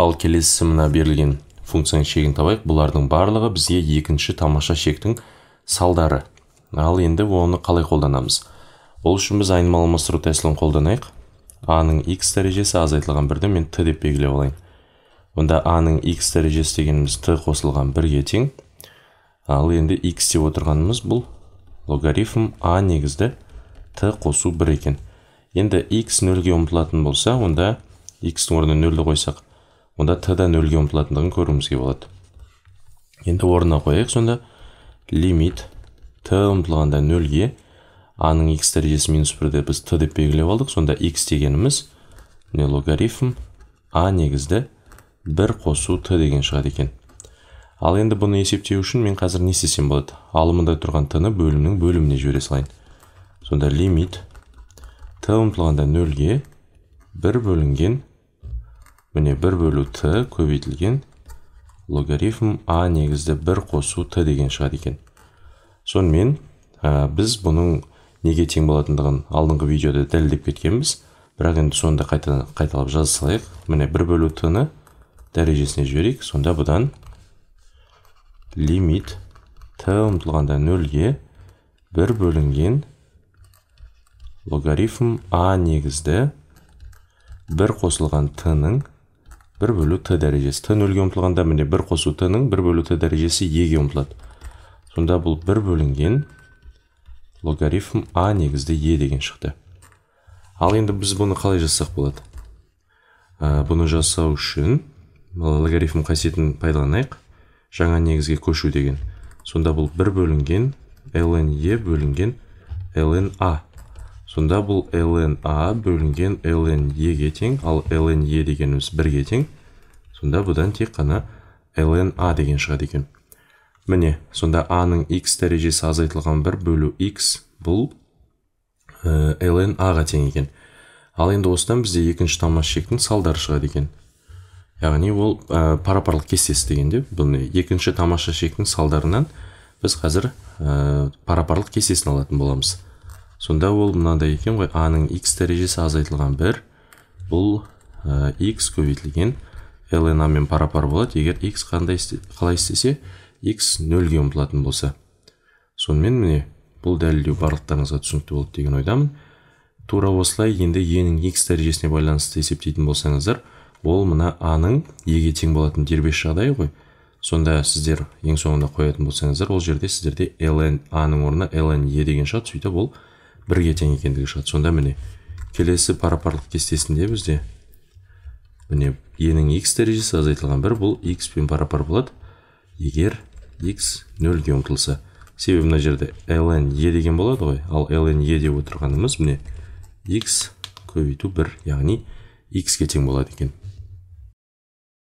ал келесі мына берілген функцияның шегін табайық бұлардың барлығы бізге екінші тамаша шектің салдары ал енді оны қалай қолданамыз ол үшін біз айнымалы алмастыру тәсілін қолданайық а ның x дәрежесі азайтылған бірді мен т деп белгілеп алайын онда а ның x дәрежесі дегеніміз т қосылған бірге тең ал енді x деп отырғанымыз бұл логарифм а негізді т қосу бір екен енді x нөлге ұмтылатын болса онда x-тің орнына нөлді қойсақ онда т да нөлге ұмтылатындығын көруімізге болады енді орнына қояйық сонда лимит т ұмтылғанда нөлге аның x дәрежесі минус бірді біз т деп белгілеп алдық сонда x дегеніміз міне логарифм а негізді бір қосу т деген шығады екен ал енді бұны есептеу үшін мен қазір не істесем болады алымында тұрған т ны бөлімнің бөліміне жібере салайын сонда лимит т ұмтылғанда нөлге бір бөлінген міне бір бөлу т көбейтілген логарифм а негізді бір қосу т деген шығады екен сонымен ә, біз бұның неге тең болатындығын алдыңғы видеода дәлелдеп кеткенбіз бірақ енді соны да қайта, қайталап жаза салайық міне бір бөлу т ны дәрежесіне жіберейік сонда бұдан лимит т ұмтылғанда нөлге бір бөлінген логарифм а негізді бір қосылған т-ның бір бөлу т дәрежесі т нөлге ұмтылғанда міне бір қосу т ның бір бөлу т дәрежесі еге ұмтылады сонда бұл бір бөлінген логарифм а негізді е деген шықты ал енді біз бұны қалай жасақ болады бұны жасау үшін логарифм қасиетін пайдаланайық жаңа негізге көшу деген сонда бұл бір бөлінген ln е бөлінген ln а сонда бұл ln a бөлінген ln e ге тең ал ln e дегеніміз бірге тең сонда бұдан тек қана ln a деген шығады екен міне сонда аның x дәрежесі азайтылған бір бөлу x бұл ә, ln a-ға тең екен ал енді осыдан бізде екінші тамаша шектің салдары шығады екен яғни ол ә, э, парапарлық кестесі дегенде бұны екінші тамаша шектің салдарынан біз қазір ә, э, парапарлық кестесін алатын боламыз сонда ол мынандай екен ғой аның x дәрежесі азайтылған бір бұл ә, x көбейтілген ln амен парапар болады егер x қандай қалай істесе x нөлге ұмтылатын болса сонымен міне бұл дәлелдеу барлықтарыңызға түсінікті болды деген ойдамын тура осылай енді енің x дәрежесіне байланысты есептейтін болсаңыздар ол мына аның еге тең болатын дербес жағдайы ғой сонда сіздер ең соңында қоятын болсаңыздар ол жерде сіздерде ln а-ның орнына ln е деген шығады сөйтіп ол бірге тең екендігі шығады сонда міне келесі парапарлық кестесінде бізде міне енің x дәрежесі азайтылған бір бұл x пен парапар болады егер x нөлге ұмтылса себебі мына жерде ln е деген болады ғой ал ln е деп отырғанымыз міне x көбейту бір яғни x-ке тең болады екен